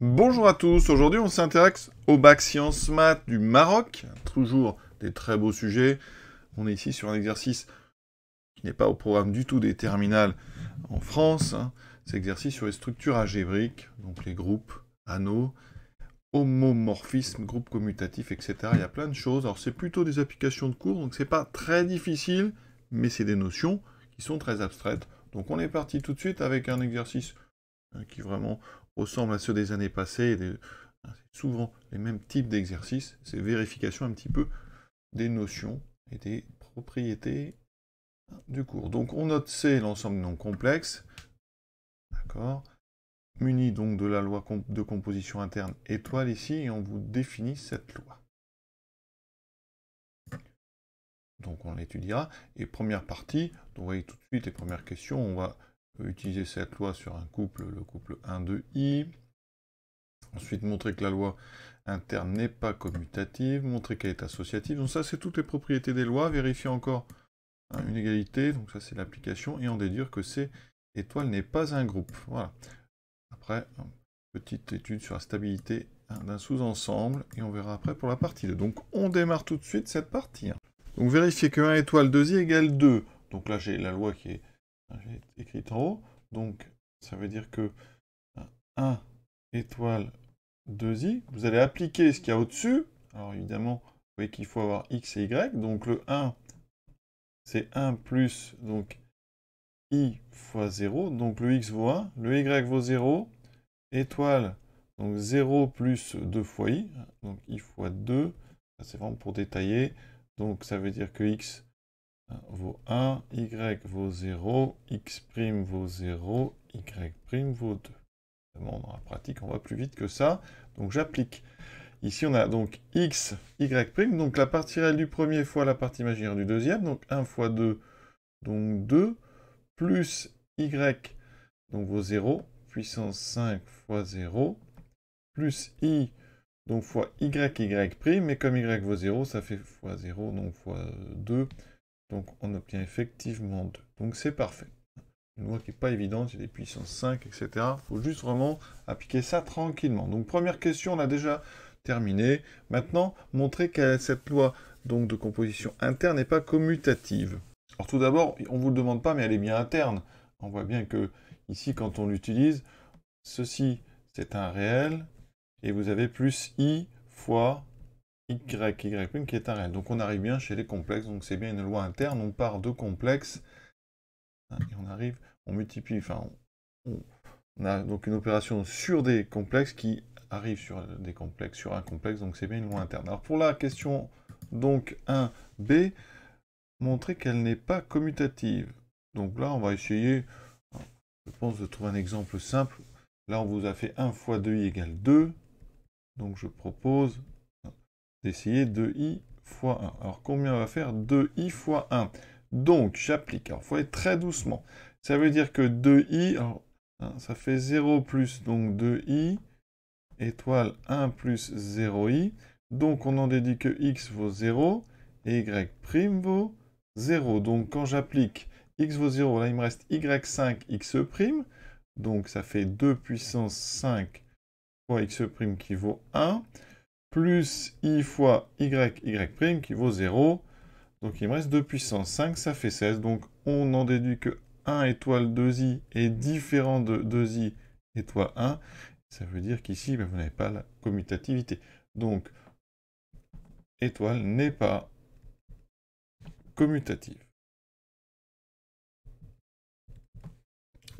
Bonjour à tous, aujourd'hui on s'intéresse au bac sciences math du Maroc, toujours des très beaux sujets. On est ici sur un exercice qui n'est pas au programme du tout des terminales en France, hein. c'est l'exercice sur les structures algébriques, donc les groupes, anneaux, homomorphisme, groupes commutatifs, etc. Il y a plein de choses. Alors c'est plutôt des applications de cours, donc c'est pas très difficile, mais c'est des notions qui sont très abstraites. Donc on est parti tout de suite avec un exercice hein, qui vraiment ressemble à ceux des années passées. Hein, souvent les mêmes types d'exercices. C'est vérification un petit peu des notions et des propriétés du cours. Donc on note C, l'ensemble non complexe, d'accord, muni donc de la loi de composition interne étoile ici, et on vous définit cette loi. Donc on l'étudiera. Et première partie, vous voyez tout de suite les premières questions, on va utiliser cette loi sur un couple, le couple 1-2-I. Ensuite, montrer que la loi interne n'est pas commutative, montrer qu'elle est associative. Donc ça, c'est toutes les propriétés des lois. Vérifier encore hein, une égalité, donc ça c'est l'application, et en déduire que c'est étoile n'est pas un groupe. Voilà. Après, petite étude sur la stabilité hein, d'un sous-ensemble, et on verra après pour la partie 2. Donc on démarre tout de suite cette partie. Hein. Donc vérifier que 1 étoile 2i égale 2. Donc là j'ai la loi qui est j'ai écrit en haut. Donc, ça veut dire que 1 euh, étoile 2i, vous allez appliquer ce qu'il y a au-dessus. Alors, évidemment, vous voyez qu'il faut avoir x et y. Donc, le 1, c'est 1 plus donc, i fois 0. Donc, le x vaut 1, le y vaut 0. Étoile, donc 0 plus 2 fois i. Donc, i fois 2, c'est vraiment pour détailler. Donc, ça veut dire que x vaut 1, y vaut 0, x' vaut 0, y' prime vaut 2. dans la pratique, on va plus vite que ça. Donc j'applique. Ici, on a donc x, y', prime, donc la partie réelle du premier fois la partie imaginaire du deuxième, donc 1 fois 2, donc 2, plus y, donc vaut 0, puissance 5 fois 0, plus i, donc fois y, y', prime, mais comme y vaut 0, ça fait fois 0, donc fois 2, donc on obtient effectivement 2. Donc c'est parfait. Une loi qui n'est pas évidente, il y a des puissances 5, etc. Il faut juste vraiment appliquer ça tranquillement. Donc première question, on a déjà terminé. Maintenant, montrer que cette loi donc, de composition interne n'est pas commutative. Alors tout d'abord, on ne vous le demande pas, mais elle est bien interne. On voit bien que ici, quand on l'utilise, ceci, c'est un réel, et vous avez plus i fois y, Y' qui est un réel. Donc on arrive bien chez les complexes, donc c'est bien une loi interne, on part de complexes, hein, et on arrive, on multiplie, enfin, on, a donc une opération sur des complexes qui arrive sur des complexes, sur un complexe, donc c'est bien une loi interne. Alors pour la question donc 1b, montrer qu'elle n'est pas commutative. Donc là, on va essayer, hein, je pense, de trouver un exemple simple. Là, on vous a fait 1 fois 2i égale 2. Donc je propose d'essayer 2i fois 1. Alors combien on va faire 2i fois 1 Donc j'applique. Alors il faut aller très doucement. Ça veut dire que 2i, hein, ça fait 0 plus, donc 2i, étoile 1 plus 0i. Donc on en déduit que x vaut 0 et y' prime vaut 0. Donc quand j'applique x vaut 0, là il me reste y5, x'. prime. Donc ça fait 2 puissance 5 fois x' qui vaut 1 plus i fois y, y prime qui vaut 0. Donc il me reste 2 puissance 5, ça fait 16. Donc on en déduit que 1 étoile 2i est différent de 2i étoile 1. Ça veut dire qu'ici, ben, vous n'avez pas la commutativité. Donc étoile n'est pas commutative.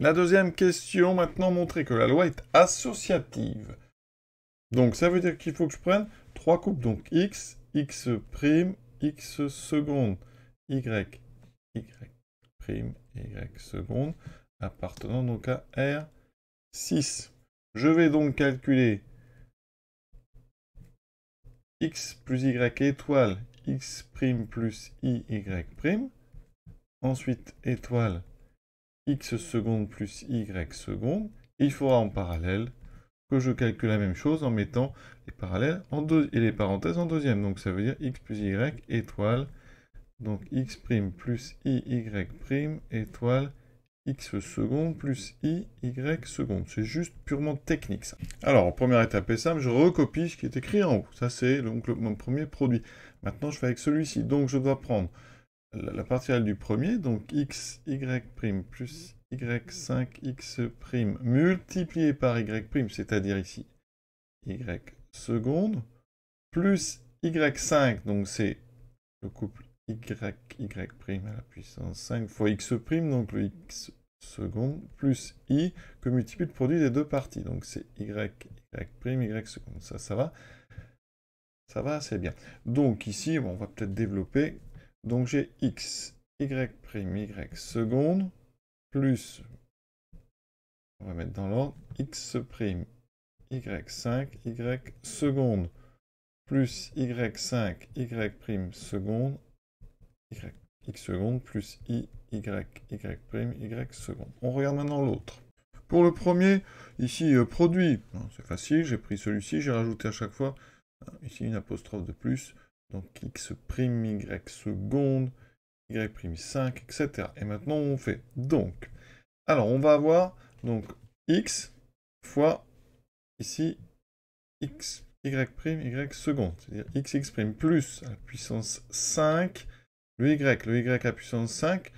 La deuxième question, maintenant, montrer que la loi est associative. Donc ça veut dire qu'il faut que je prenne trois coupes. Donc x, x prime, x seconde, y, y prime, y seconde, appartenant donc à R6. Je vais donc calculer x plus y étoile, x prime plus y prime. Ensuite, étoile, x seconde plus y seconde. il faudra en parallèle que je calcule la même chose en mettant les parallèles en deux, et les parenthèses en deuxième. Donc ça veut dire x plus y étoile, donc x prime plus i y prime étoile x seconde plus i y seconde. C'est juste purement technique ça. Alors, première étape est simple, je recopie ce qui est écrit en haut. Ça c'est donc le, mon premier produit. Maintenant je fais avec celui-ci, donc je dois prendre la, partielle du premier, donc x y prime plus y5x' multiplié par y', c'est-à-dire ici y seconde, plus y5, donc c'est le couple y, y' à la puissance 5 fois x', donc le x seconde, plus i, que multiplie le produit des deux parties. Donc c'est y, y', y seconde. Ça, ça va Ça va c'est bien. Donc ici, on va peut-être développer. Donc j'ai x, y', y seconde, plus, on va mettre dans l'ordre, x prime y5, y seconde, plus y5, y prime seconde, y, x seconde, plus i, y, y prime, y seconde. On regarde maintenant l'autre. Pour le premier, ici, euh, produit, c'est facile, j'ai pris celui-ci, j'ai rajouté à chaque fois, euh, ici, une apostrophe de plus, donc x prime, y seconde, y 5, etc. Et maintenant, on fait donc. Alors, on va avoir donc x fois ici x y prime y seconde, c'est-à-dire x prime plus la puissance 5, le y, le y à la puissance 5,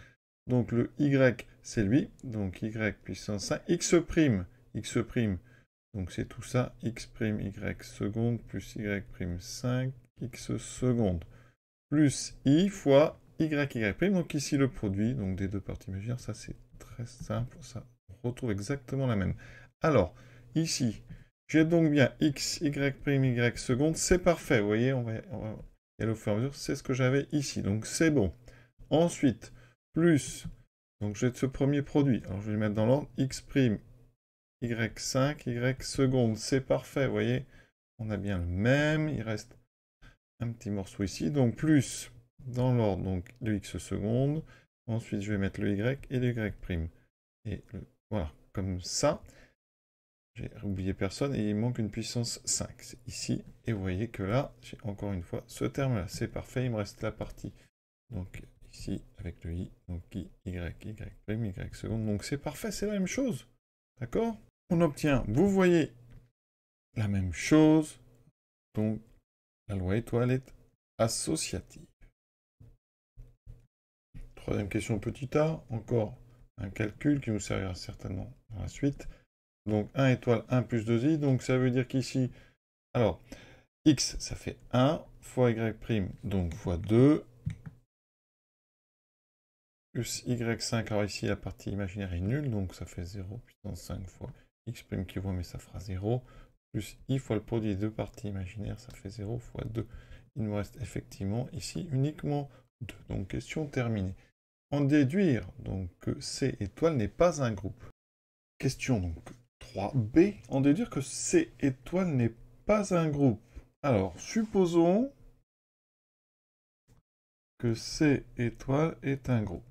donc le y c'est lui, donc y puissance 5, x prime, x prime, donc c'est tout ça, x prime y seconde plus y prime 5, x seconde, plus i fois y', donc ici le produit, donc des deux parties imaginaires, ça c'est très simple, ça retrouve exactement la même. Alors, ici, j'ai donc bien X, Y', Y seconde, c'est parfait, vous voyez, on va, et au fur et à mesure, c'est ce que j'avais ici, donc c'est bon. Ensuite, plus, donc j'ai ce premier produit, alors je vais le mettre dans l'ordre, X', Y5, Y seconde, c'est parfait, vous voyez, on a bien le même, il reste un petit morceau ici, donc plus dans l'ordre, donc le x seconde, ensuite je vais mettre le y et le y prime. Et voilà, comme ça, j'ai oublié personne et il manque une puissance 5, ici, et vous voyez que là, j'ai encore une fois ce terme-là, c'est parfait, il me reste la partie, donc ici avec le i, donc y, y prime, y seconde, donc c'est parfait, c'est la même chose, d'accord On obtient, vous voyez, la même chose, donc la loi étoile est associative. Troisième question, petit a, encore un calcul qui nous servira certainement dans la suite. Donc 1 étoile 1 plus 2i, donc ça veut dire qu'ici, alors, x ça fait 1 fois y prime, donc fois 2, plus y5, alors ici la partie imaginaire est nulle, donc ça fait 0 puissance 5 fois x prime qui voit, mais ça fera 0, plus i fois le produit des deux parties imaginaires, ça fait 0 fois 2. Il nous reste effectivement ici uniquement 2. Donc question terminée en déduire donc, que C étoile n'est pas un groupe. Question donc 3b, en déduire que C étoile n'est pas un groupe. Alors, supposons que C étoile est un groupe.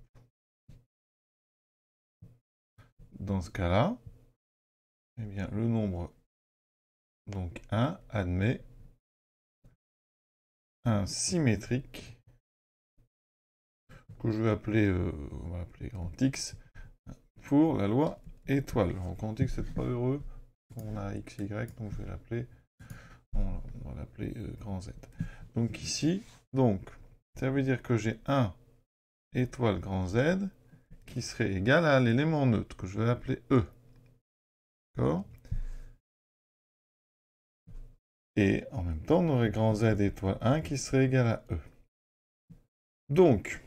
Dans ce cas-là, eh bien, le nombre donc 1 admet un symétrique que je vais appeler, euh, on va appeler grand X, pour la loi étoile. Donc grand X, c'est pas heureux, on a X, Y, donc je vais l'appeler, on, va l'appeler euh, grand Z. Donc ici, donc, ça veut dire que j'ai 1 étoile grand Z qui serait égal à l'élément neutre, que je vais appeler E. D'accord Et en même temps, on aurait grand Z étoile 1 qui serait égal à E. Donc,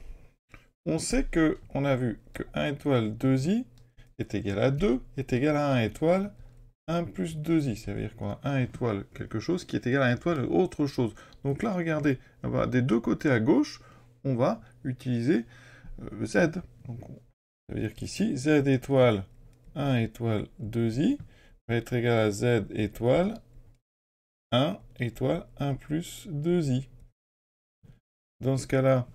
on sait que on a vu que 1 étoile 2i est égal à 2 est égal à 1 étoile 1 plus 2i. Ça veut dire qu'on a 1 étoile quelque chose qui est égal à 1 étoile autre chose. Donc là, regardez, des deux côtés à gauche, on va utiliser euh, z. ça veut dire qu'ici, z étoile 1 étoile 2i va être égal à z étoile 1 étoile 1 plus 2i. Dans ce cas-là,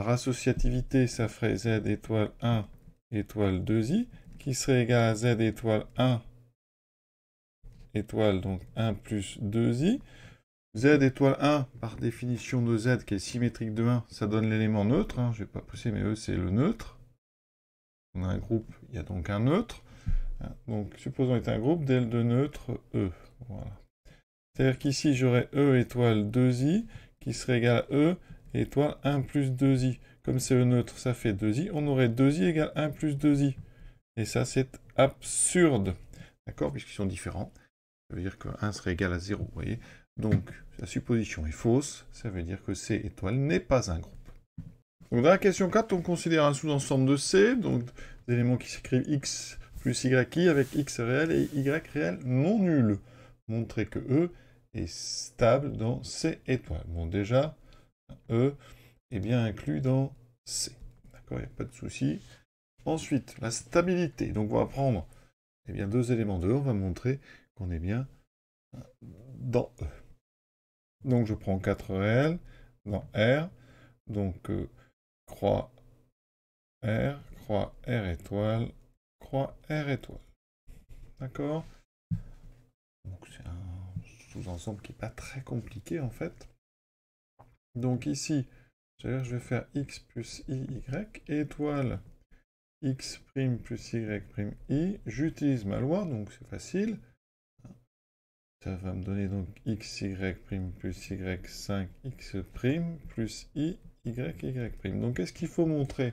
par associativité, ça ferait z étoile 1 étoile 2i, qui serait égal à z étoile 1 étoile, donc 1 plus 2i. z étoile 1, par définition de z, qui est symétrique de 1, ça donne l'élément neutre. Hein, je ne vais pas pousser, mais E, c'est le neutre. On a un groupe, il y a donc un neutre. Hein, donc, supposons est un groupe d'el de neutre E. Voilà. C'est-à-dire qu'ici, j'aurais E étoile 2i, qui serait égal à E et étoile 1 plus 2i. Comme c'est le neutre, ça fait 2i. On aurait 2i égale 1 plus 2i. Et ça, c'est absurde. D'accord Puisqu'ils sont différents. Ça veut dire que 1 serait égal à 0, vous voyez Donc, la supposition est fausse. Ça veut dire que C étoile n'est pas un groupe. Donc, dans la question 4, on considère un sous-ensemble de C, donc des éléments qui s'écrivent X plus YI avec X réel et Y réel non nul. Montrer que E est stable dans C étoile. Bon, déjà, E est bien inclus dans C. D'accord, il n'y a pas de souci. Ensuite, la stabilité. Donc on va prendre eh bien, deux éléments de E, on va montrer qu'on est bien dans E. Donc je prends 4 réels dans R, donc euh, croix R, croix R étoile, croix R étoile. D'accord Donc c'est un sous-ensemble qui n'est pas très compliqué en fait. Donc ici, je vais faire x plus i, y, étoile x prime plus y prime i. J'utilise ma loi, donc c'est facile. Ça va me donner donc xy prime plus y, 5 x prime plus i, y, y prime. Donc qu'est-ce qu'il faut montrer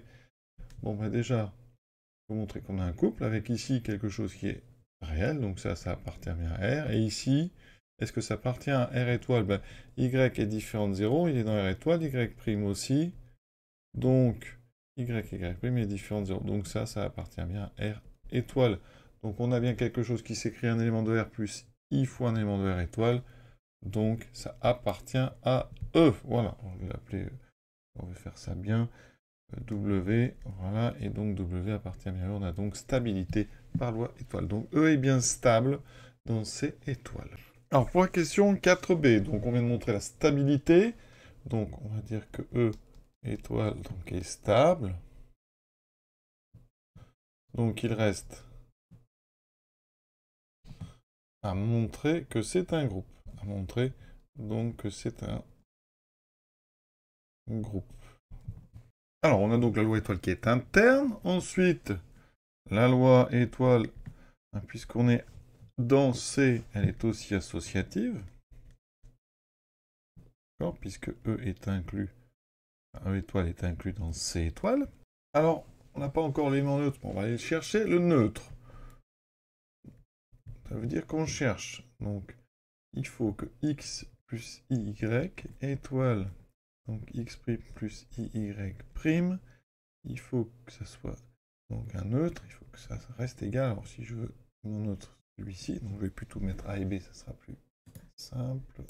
Bon, bah déjà, il faut montrer qu'on a un couple avec ici quelque chose qui est réel, donc ça, ça appartient à R. Et ici, est-ce que ça appartient à R étoile ben, Y est différent de 0, il est dans R étoile, Y' prime aussi. Donc, Y, Y' prime est différent de 0. Donc ça, ça appartient bien à R étoile. Donc on a bien quelque chose qui s'écrit un élément de R plus I fois un élément de R étoile. Donc ça appartient à E. Voilà, on va l'appeler, euh, on va faire ça bien. W, voilà, et donc W appartient bien à E. On a donc stabilité par loi étoile. Donc E est bien stable dans ces étoiles. Alors pour la question 4b, donc on vient de montrer la stabilité. Donc on va dire que E étoile donc, est stable. Donc il reste à montrer que c'est un groupe. À montrer donc que c'est un groupe. Alors on a donc la loi étoile qui est interne. Ensuite, la loi étoile, hein, puisqu'on est dans C, elle est aussi associative, puisque E est inclus, E étoile est inclus dans C étoile. Alors, on n'a pas encore l'élément neutre, on va aller chercher le neutre. Ça veut dire qu'on cherche. Donc, il faut que x plus y étoile, donc x' plus y prime, il faut que ça soit donc un neutre, il faut que ça reste égal. Alors, si je veux mon neutre, celui-ci. Donc je vais plutôt mettre A et B, ça sera plus simple.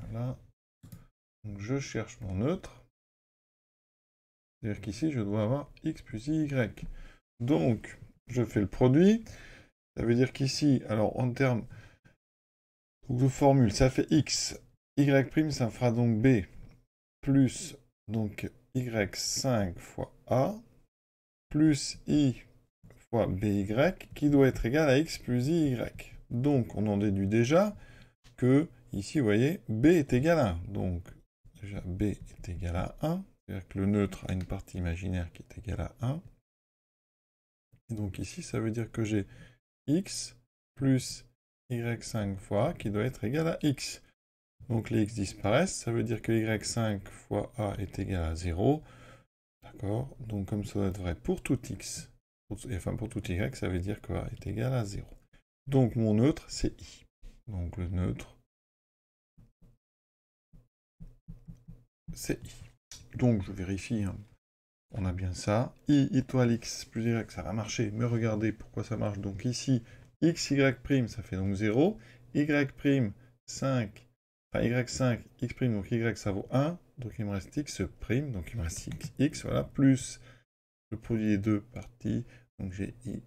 Voilà. Donc je cherche mon neutre. C'est-à-dire qu'ici, je dois avoir x plus y. Donc, je fais le produit. Ça veut dire qu'ici, alors en termes de formule, ça fait x. y', ça fera donc b plus donc y5 fois a plus i b y qui doit être égal à x plus y. Donc on en déduit déjà que, ici vous voyez, b est égal à 1. Donc déjà b est égal à 1, c'est-à-dire que le neutre a une partie imaginaire qui est égale à 1. Et donc ici ça veut dire que j'ai x plus y5 fois a qui doit être égal à x. Donc les x disparaissent, ça veut dire que y5 fois a est égal à 0. D'accord Donc comme ça doit être vrai pour tout x, pour, enfin pour tout y, ça veut dire que a est égal à 0. Donc mon neutre, c'est i. Donc le neutre, c'est i. Donc je vérifie, hein. on a bien ça. i étoile x plus y, ça va marcher, mais regardez pourquoi ça marche. Donc ici, x, y prime, ça fait donc 0. y prime, 5, enfin y5, x prime, donc y ça vaut 1. Donc il me reste x prime, donc il me reste x, voilà, plus le produit des deux parties, donc j'ai I,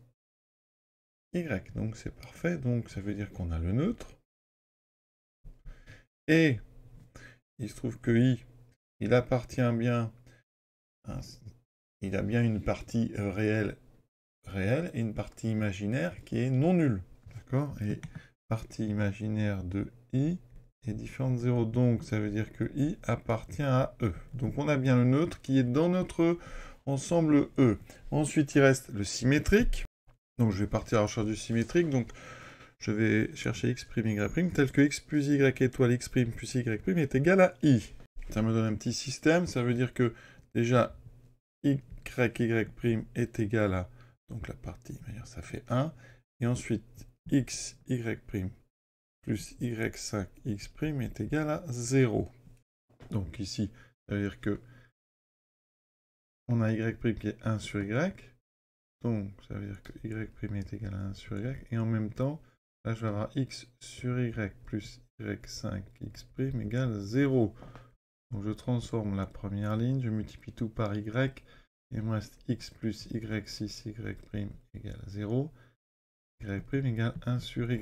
Y, donc c'est parfait, donc ça veut dire qu'on a le neutre. Et il se trouve que I, il appartient bien, il a bien une partie réelle, réelle et une partie imaginaire qui est non nulle. D'accord Et partie imaginaire de I est différente de 0, donc ça veut dire que I appartient à E. Donc on a bien le neutre qui est dans notre ensemble E. Ensuite, il reste le symétrique. Donc je vais partir à la recherche du symétrique. Donc je vais chercher x', y' tel que x plus y étoile x' plus y' est égal à i. Ça me donne un petit système, ça veut dire que déjà y, y' est égal à, donc la partie, ça fait 1, et ensuite x, y' plus y5, x' est égal à 0. Donc ici, ça veut dire que on a y' qui est 1 sur y. Donc, ça veut dire que y' est égal à 1 sur y. Et en même temps, là, je vais avoir x sur y plus y5x' égale 0. Donc, je transforme la première ligne, je multiplie tout par y. Il me reste x plus y6, y' égale 0. y' égale 1 sur y.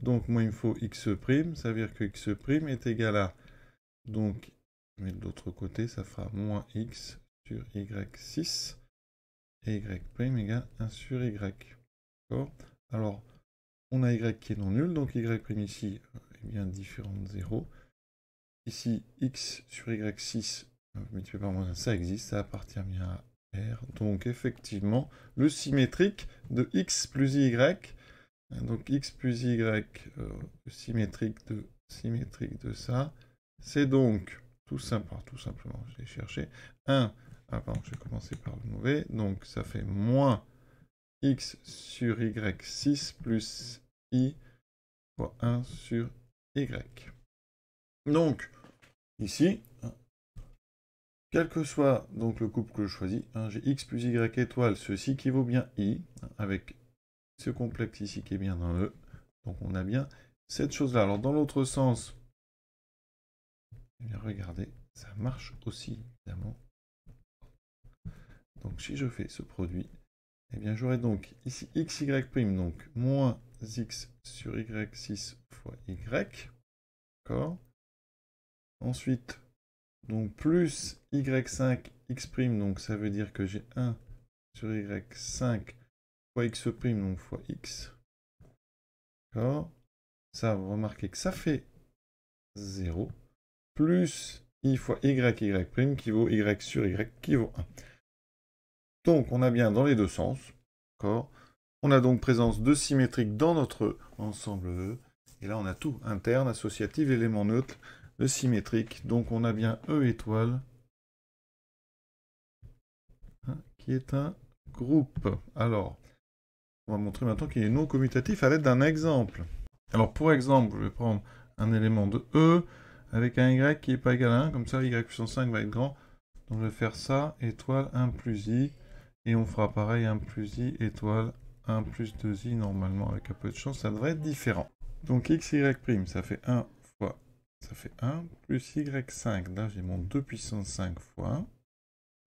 Donc, moi, il me faut x', ça veut dire que x' est égal à... Donc, mais de l'autre côté, ça fera moins x sur y6 et y' égale 1 sur y. D'accord Alors, on a y qui est non nul, donc y' ici euh, est bien différent de 0. Ici, x sur y6 euh, multiplié par ça existe, ça appartient bien à R. Donc effectivement, le symétrique de x plus y, euh, donc x plus y, le symétrique de, symétrique de ça, c'est donc, tout, simple, tout simplement, je l'ai cherché, 1 ah j'ai commencé par le mauvais. Donc ça fait moins x sur y6 plus i fois 1 sur y. Donc, ici, quel que soit donc le couple que je choisis, hein, j'ai x plus y étoile, ceci qui vaut bien i, avec ce complexe ici qui est bien dans e. Donc on a bien cette chose-là. Alors dans l'autre sens, eh regardez, ça marche aussi, évidemment. Donc si je fais ce produit, eh bien j'aurai donc ici xy prime, donc moins x sur y6 fois y. D'accord Ensuite, donc plus y5 x prime, donc ça veut dire que j'ai 1 sur y5 fois x prime, donc fois x. D'accord Ça, vous remarquez que ça fait 0, plus i fois y, y prime, qui vaut y sur y, qui vaut 1. Donc on a bien dans les deux sens. On a donc présence de symétrique dans notre ensemble E. Et là on a tout, interne, associatif, élément neutre, le symétrique. Donc on a bien E étoile hein, qui est un groupe. Alors, on va montrer maintenant qu'il est non commutatif à l'aide d'un exemple. Alors pour exemple, je vais prendre un élément de E avec un Y qui n'est pas égal à 1, comme ça Y puissance 5 va être grand. Donc je vais faire ça, étoile 1 plus I. Et on fera pareil, 1 plus i étoile 1 plus 2i normalement avec un peu de chance ça devrait être différent. Donc xy' ça fait 1 fois ça fait 1 plus y5 là j'ai mon 2 puissance 5 fois 1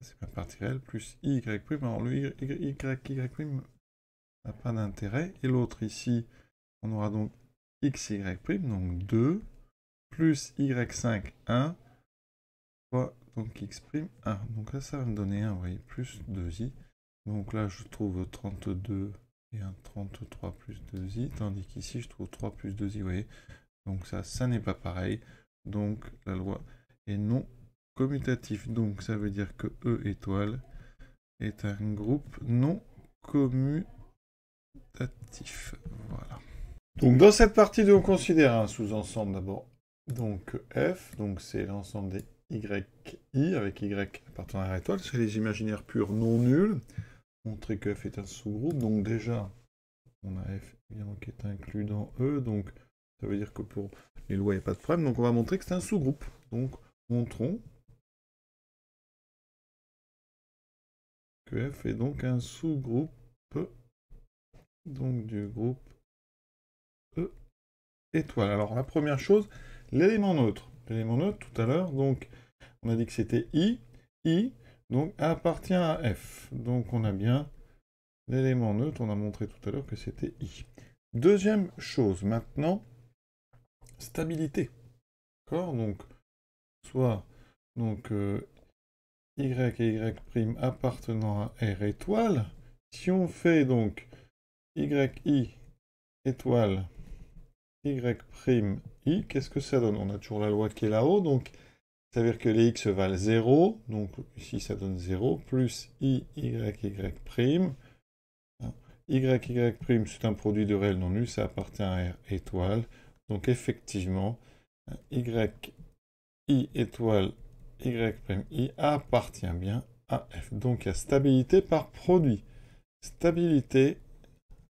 c'est ma partie réelle plus y' alors le y y, y' n'a pas d'intérêt et l'autre ici on aura donc xy' donc 2 plus y5 1 fois donc x' prime, 1 donc là ça va me donner 1 vous voyez plus 2i donc là, je trouve 32 et un 33 plus 2i, tandis qu'ici, je trouve 3 plus 2i, vous voyez. Donc ça, ça n'est pas pareil. Donc la loi est non commutative. Donc ça veut dire que E étoile est un groupe non commutatif. Voilà. Donc dans cette partie, on considère un sous-ensemble d'abord. Donc F, donc c'est l'ensemble des YI avec Y appartenant à la étoile, c'est les imaginaires purs non nuls montrer que F est un sous-groupe. Donc déjà, on a F qui est inclus dans E, donc ça veut dire que pour les lois, il n'y a pas de problème. Donc on va montrer que c'est un sous-groupe. Donc montrons que F est donc un sous-groupe donc du groupe E étoile. Alors la première chose, l'élément neutre. L'élément neutre tout à l'heure, donc on a dit que c'était I. I, donc appartient à F. Donc on a bien l'élément neutre, on a montré tout à l'heure que c'était I. Deuxième chose maintenant, stabilité. D'accord Donc, soit donc, euh, Y et Y' appartenant à R étoile. Si on fait donc I étoile Y', I, qu'est-ce que ça donne On a toujours la loi qui est là-haut, donc cest à dire que les x valent 0, donc ici ça donne 0, plus i, y, y y, y c'est un produit de réel non nul, ça appartient à R étoile. Donc effectivement, y, i étoile, y i appartient bien à F. Donc il y a stabilité par produit. Stabilité,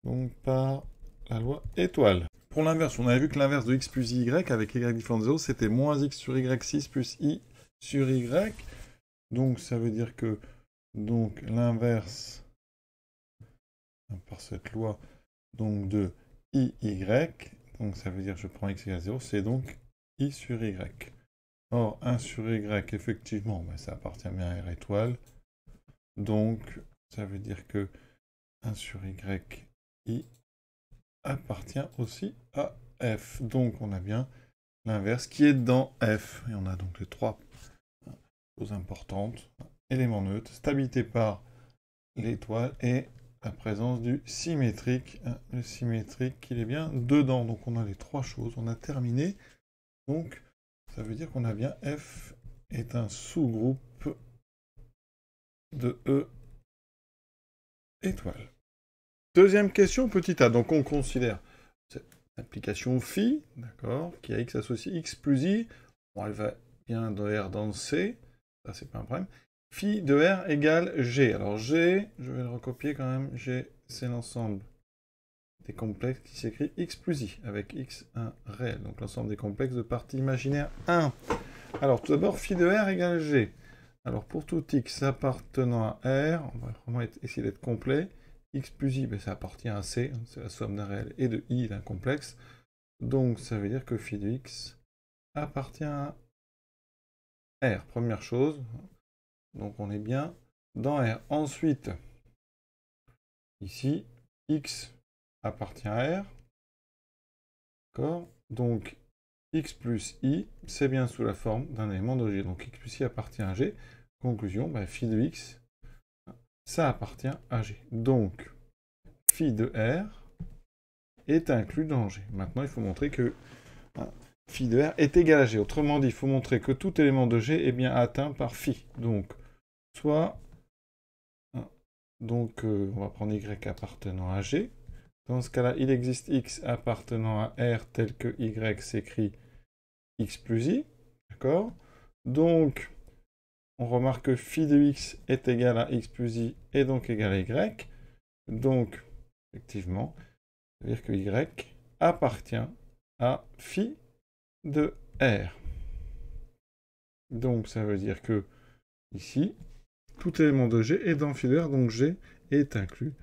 donc par la loi étoile pour l'inverse, on avait vu que l'inverse de x plus y avec y différent de 0, c'était moins x sur y6 plus i sur y. Donc ça veut dire que donc l'inverse par cette loi donc de i y, donc ça veut dire que je prends x égale 0, c'est donc i sur y. Or 1 sur y, effectivement, ben, ça appartient bien à r étoile. Donc ça veut dire que 1 sur y, i appartient aussi à F. Donc on a bien l'inverse qui est dans F. Et on a donc les trois choses importantes. Élément neutre, stabilité par l'étoile et la présence du symétrique. Le symétrique, qui est bien dedans. Donc on a les trois choses. On a terminé. Donc ça veut dire qu'on a bien F est un sous-groupe de E étoile. Deuxième question, petit a. Donc on considère cette application phi, d'accord, qui a x associé x plus i. Bon, elle va bien de r dans c, ça c'est pas un problème. Phi de r égale g. Alors g, je vais le recopier quand même. G, c'est l'ensemble des complexes qui s'écrit x plus i, avec x1 réel. Donc l'ensemble des complexes de partie imaginaire 1. Alors tout d'abord, phi de r égale g. Alors pour tout x appartenant à r, on va vraiment essayer d'être complet x plus i, ben, ça appartient à C, hein, c'est la somme d'un réel et de i d'un complexe. Donc ça veut dire que phi de x appartient à R, première chose. Donc on est bien dans R. Ensuite, ici, x appartient à R. D'accord Donc x plus i, c'est bien sous la forme d'un élément de G. Donc x plus i appartient à G. Conclusion, ben, phi de x ça appartient à G. Donc, phi de R est inclus dans G. Maintenant, il faut montrer que hein, phi de R est égal à G. Autrement dit, il faut montrer que tout élément de G est bien atteint par phi. Donc, soit... Hein, donc, euh, on va prendre Y appartenant à G. Dans ce cas-là, il existe X appartenant à R tel que Y s'écrit X plus I. D'accord Donc, on remarque que phi de x est égal à x plus i et donc égal à y. Donc, effectivement, cest à dire que y appartient à phi de r. Donc, ça veut dire que, ici, tout élément de G est dans phi donc G est inclus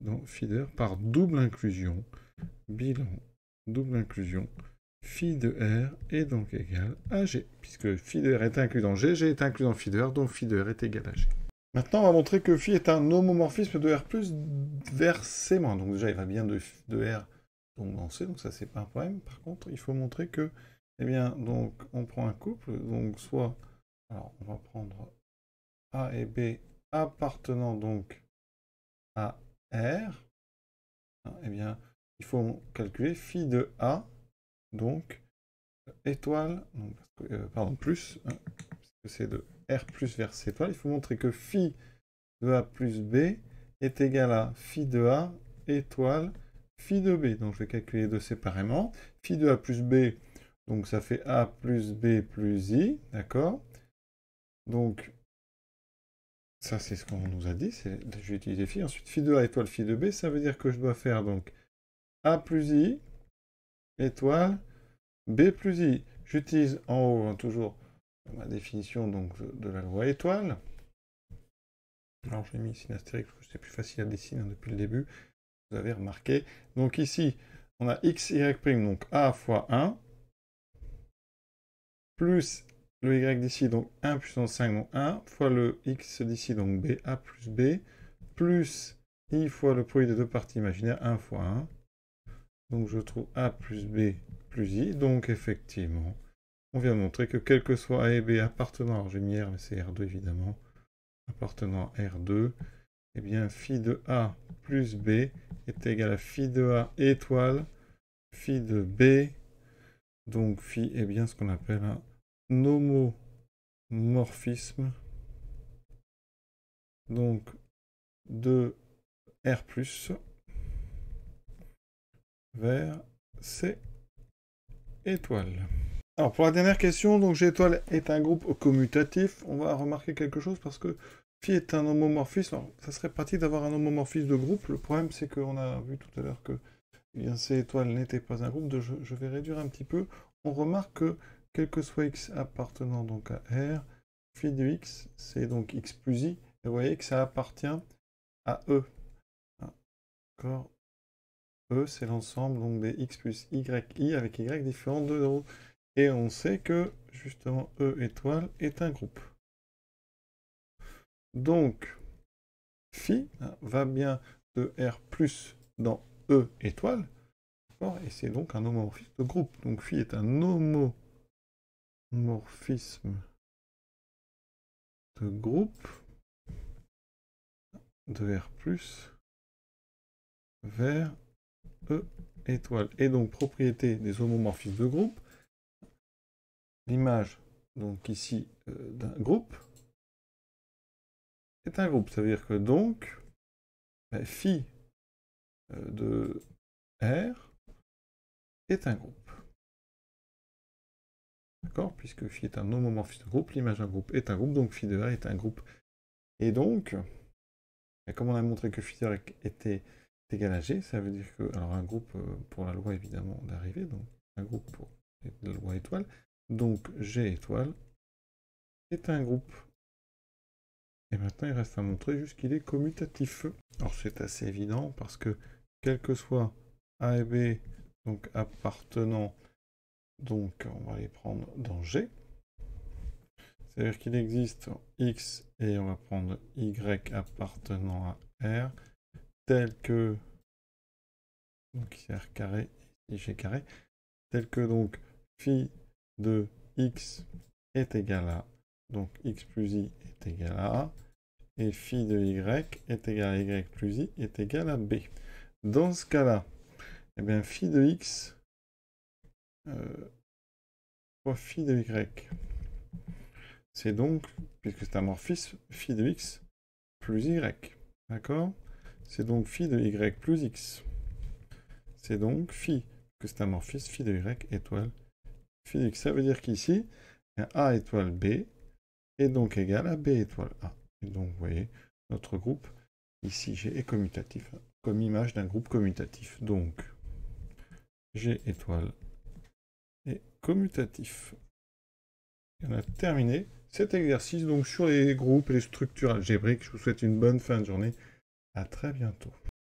dans phi r par double inclusion. Bilan, double inclusion phi de R est donc égal à G, puisque phi de R est inclus dans G, G est inclus dans phi de R, donc phi de R est égal à G. Maintenant, on va montrer que phi est un homomorphisme de R+, plus vers C-. Donc déjà, il va bien de, de R dans C, donc ça, c'est pas un problème. Par contre, il faut montrer que, eh bien, donc, on prend un couple, donc soit, alors, on va prendre A et B appartenant donc à R, hein, eh bien, il faut calculer phi de A donc, étoile, euh, pardon, plus, hein, parce que c'est de R plus vers étoile, il faut montrer que phi de A plus B est égal à phi de A étoile phi de B. Donc je vais calculer deux séparément. Phi de A plus B, donc ça fait A plus B plus I, d'accord Donc ça c'est ce qu'on nous a dit, j'ai utilisé phi. Ensuite phi de A étoile phi de B, ça veut dire que je dois faire donc A plus I étoile B plus I. J'utilise en haut hein, toujours ma définition donc, de la loi étoile. Alors j'ai mis ici une parce que c'est plus facile à dessiner hein, depuis le début. Vous avez remarqué. Donc ici, on a x, y donc a fois 1, plus le y d'ici, donc 1 puissance 5, donc 1, fois le x d'ici, donc b, a plus b, plus i fois le produit de deux parties imaginaires, 1 fois 1, donc je trouve A plus B plus I. Donc effectivement, on vient montrer que quel que soit A et B appartenant, à j'ai mis mais c'est R2 évidemment, appartenant à R2, et eh bien phi de A plus B est égal à phi de A étoile, phi de B, donc phi est bien ce qu'on appelle un nomomorphisme, donc de R plus vers C étoile. Alors pour la dernière question, donc G étoile est un groupe commutatif. On va remarquer quelque chose parce que phi est un homomorphisme. Alors, ça serait pratique d'avoir un homomorphisme de groupe. Le problème c'est qu'on a vu tout à l'heure que eh bien, C étoile n'était pas un groupe. De, je, vais réduire un petit peu. On remarque que quel que soit x appartenant donc à R, phi de x, c'est donc x plus i. Et vous voyez que ça appartient à E. D'accord E, c'est l'ensemble donc des x plus yi avec y différent de 0. Et on sait que justement E étoile est un groupe. Donc, phi hein, va bien de R plus dans E étoile, et c'est donc un homomorphisme de groupe. Donc phi est un homomorphisme de groupe de R plus vers E étoile et donc propriété des homomorphismes de groupe. L'image, donc ici, euh, d'un groupe est un groupe. Ça veut dire que donc, phi euh, de R est un groupe. D'accord Puisque phi est un homomorphisme de groupe, l'image d'un groupe est un groupe, donc phi de R est un groupe. Et donc, comme on a montré que phi de R était égal à G, ça veut dire que, alors un groupe euh, pour la loi évidemment d'arrivée, donc un groupe pour la loi étoile, donc G étoile est un groupe. Et maintenant il reste à montrer juste qu'il est commutatif. Alors c'est assez évident parce que quel que soit A et B, donc appartenant, donc on va les prendre dans G, c'est-à-dire qu'il existe X et on va prendre Y appartenant à R, tel que donc r carré ici carré tel que donc phi de x est égal à donc x plus i est égal à a et phi de y est égal à y plus i est égal à b. Dans ce cas-là, et eh bien phi de x euh, fois phi de y. C'est donc, puisque c'est un morphisme, phi de x plus y. D'accord c'est donc phi de y plus x. C'est donc phi, que c'est un morphisme, phi de y étoile phi de x. Ça veut dire qu'ici, A étoile B est donc égal à B étoile A. Et donc, vous voyez, notre groupe, ici, G est commutatif, comme image d'un groupe commutatif. Donc, G étoile est commutatif. Et on a terminé cet exercice donc sur les groupes et les structures algébriques. Je vous souhaite une bonne fin de journée. À très bientôt.